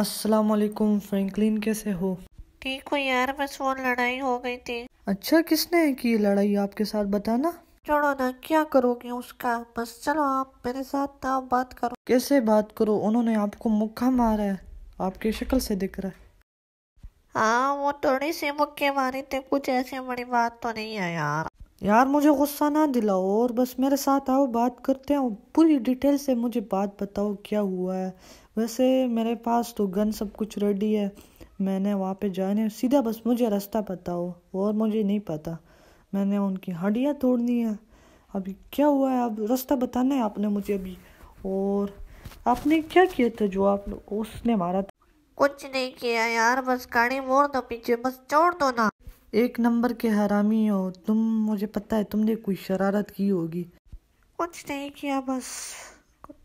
अस्सलाम वालेकुम फ्रैंकलिन कैसे हो ठीक हो यार बस वो लड़ाई हो गई थी अच्छा किसने की लड़ाई आपके साथ बताना छोड़ो ना क्या करोगे उसका बस चलो आप मेरे साथ ना बात करो कैसे बात करो उन्होंने आपको मुक्का मारा है आपकी शक्ल से दिख रहा है हाँ वो थोड़ी सी मुक्के मारी थे कुछ ऐसी बड़ी बात तो नहीं है यार यार मुझे गुस्सा ना दिलाओ और बस मेरे साथ आओ बात करते हैं पूरी डिटेल से मुझे बात बताओ क्या हुआ है वैसे मेरे पास तो गन सब कुछ रेडी है मैंने वहाँ पे जाने सीधा बस मुझे रास्ता बताओ और मुझे नहीं पता मैंने उनकी हड्डियाँ तोड़नी है अभी क्या हुआ है अब रास्ता बताना है आपने मुझे अभी और आपने क्या किया था जो आप उसने मारा था कुछ नहीं किया यार बस गाड़ी मोड़ दो पीछे बस छोड़ दो ना एक नंबर के हरामी हो तुम मुझे पता है तुमने कोई शरारत की होगी कुछ नहीं किया बस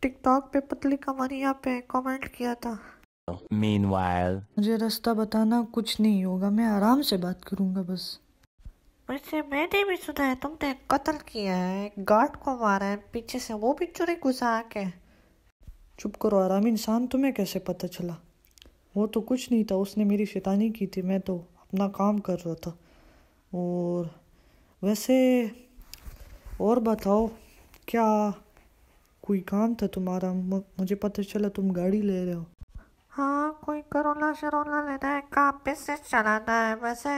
टिकटॉक पे पतली कमरिया पे कमेंट किया था Meanwhile. मुझे रास्ता बताना कुछ नहीं होगा मैं आराम से बात करूंगा बस वैसे मैंने भी सुना है तुमने कत्ल किया है गार्ड को मारा है पीछे से वो भी चुरी घुसा के चुप करो आराम इंसान तुम्हें कैसे पता चला वो तो कुछ नहीं था उसने मेरी शैतानी की थी मैं तो अपना काम कर रहा था और वैसे और बताओ क्या कोई काम था तुम्हारा मुझे पता चला तुम गाड़ी ले रहे हो हाँ कोई करोला शरोला लेना है काम बिजनेस चलाना है वैसे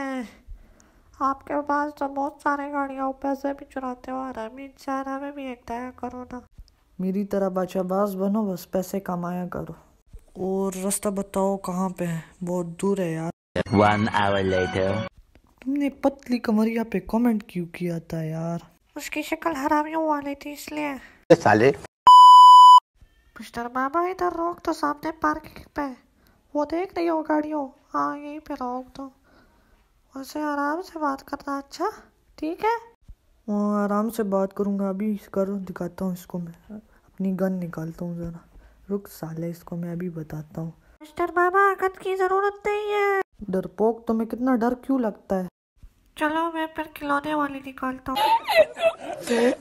आपके पास तो बहुत सारे गाड़ियाँ पैसे भी चुराते हो आरामी चारा में भी एक दया करो ना मेरी तरह बाचाबाज बनो बस पैसे कमाया करो और रास्ता बताओ कहाँ पे है बहुत दूर है यार One hour later. तुमने पतली कमरिया पे कमेंट क्यों किया था यार उसकी शक्ल हरामियों वाली थी इसलिए साले मिस्टर मामा इधर रोक तो सामने पार्किंग पे वो देख रही हो गाड़ियों हाँ यहीं पे रोक दो तो। उसे आराम से बात करना अच्छा ठीक है हाँ आराम से बात करूँगा अभी इस कर दिखाता हूँ इसको मैं अपनी गन निकालता हूँ ज़रा रुक साले इसको मैं अभी बताता हूँ मिस्टर बाबा गन की ज़रूरत नहीं है डरपोक तुम्हें कितना डर क्यों लगता है चलो मैं फिर खिलौने वाली निकालता हूँ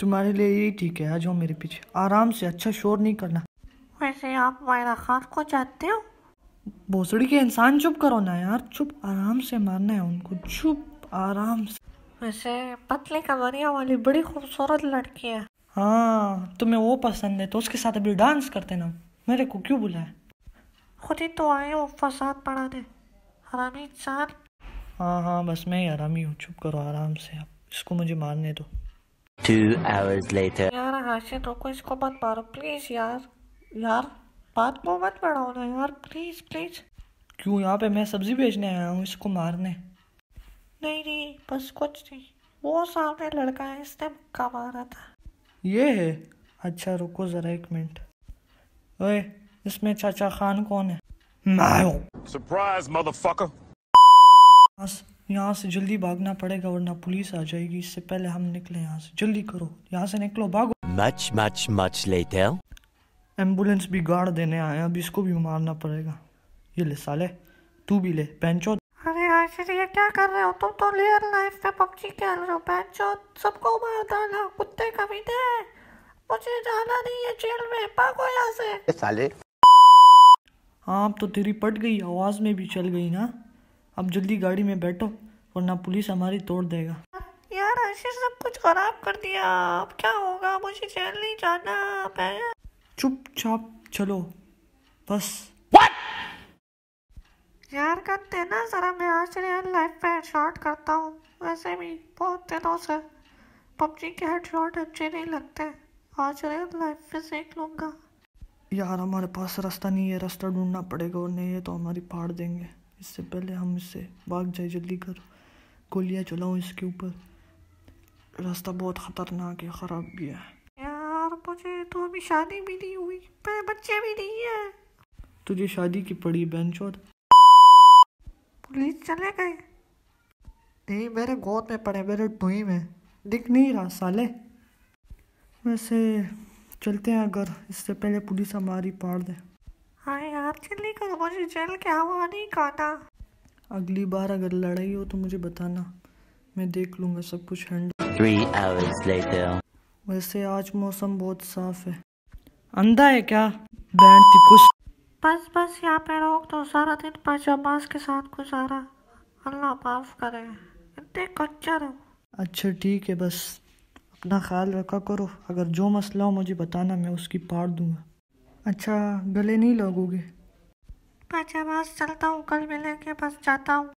तुम्हारे लिए यही ठीक है आ जाओ मेरे पीछे आराम से अच्छा शोर नहीं करना वैसे आप मायरा खान को जानते हो भोसड़ी के इंसान चुप करो ना यार चुप आराम से मारना है उनको चुप आराम से वैसे पतली कमरिया वाली बड़ी खूबसूरत लड़की है हाँ तुम्हें वो पसंद है तो उसके साथ अभी डांस करते ना मेरे को क्यों बुलाया खुद ही तो आए हो फसाद पढ़ाने हरामी इंसान हाँ हाँ बस मैं ही हरामी हूँ चुप करो आराम से आप इसको मुझे मारने दो Two hours later. यार हाशिद रोको तो इसको मत मारो प्लीज यार यार बात को मत बढ़ाओ ना यार प्लीज प्लीज क्यों यहाँ पे मैं सब्जी बेचने आया हूँ इसको मारने नहीं नहीं बस कुछ नहीं वो सामने लड़का है इसने मुक्का मारा था ये है अच्छा रुको ज़रा एक मिनट ओए इसमें चाचा खान कौन है मैं हूँ सरप्राइज मदरफकर बस यहाँ से जल्दी भागना पड़ेगा वरना पुलिस आ जाएगी इससे पहले हम निकले यहाँ से जल्दी करो यहाँ से निकलो भागो मच मच मच लेते लेटर एम्बुलेंस भी गाड़ देने आए अब इसको भी मारना पड़ेगा ये ले साले तू भी ले पैंचो अरे आशीष ये क्या कर रहे हो तुम तो रियल लाइफ में पबजी खेल रहे हो पैंचो सबको मार डाला कुत्ते कभी दे मुझे जाना नहीं है जेल में भागो यहाँ से साले हाँ अब तो तेरी पट गई आवाज़ में भी चल गई ना अब जल्दी गाड़ी में बैठो वरना पुलिस हमारी तोड़ देगा यार ऐसे सब कुछ खराब कर दिया अब क्या होगा मुझे जेल नहीं जाना चुपचाप चलो बस यार करते ना जरा मैं आज रियल लाइफ में हेडशॉट करता हूँ वैसे भी बहुत दिनों से पबजी के हेडशॉट अच्छे नहीं लगते आज रियल लाइफ में सीख लूँगा यार हमारे पास रास्ता नहीं है रास्ता ढूंढना पड़ेगा और नहीं है तो हमारी फाड़ देंगे इससे पहले हम इससे भाग जाए जल्दी कर गोलियाँ चलाओ इसके ऊपर रास्ता बहुत ख़तरनाक है ख़राब भी है यार मुझे तो अभी शादी भी नहीं हुई मेरे बच्चे भी नहीं है तुझे शादी की पड़ी बहन चोर पुलिस चले गए नहीं मेरे गोद में पड़े मेरे टुई में दिख नहीं रहा साले वैसे चलते हैं अगर इससे पहले पुलिस हमारी पाड़ दे हाँ यार चिल्ली करो मुझे जेल के हवा नहीं खाना अगली बार अगर लड़ाई हो तो मुझे बताना मैं देख लूँगा सब कुछ हैंडल वैसे आज मौसम बहुत साफ है अंधा है क्या बैंड थी कुछ बस बस यहाँ पे रोक तो सारा दिन पाजामास के साथ गुजारा अल्लाह माफ करे इतने कच्चर हो अच्छा ठीक है बस अपना ख्याल रखा करो अगर जो मसला हो मुझे बताना मैं उसकी पार दूंगा अच्छा गले नहीं लगोगे अच्छा बस चलता हूँ कल मिलेंगे बस जाता हूँ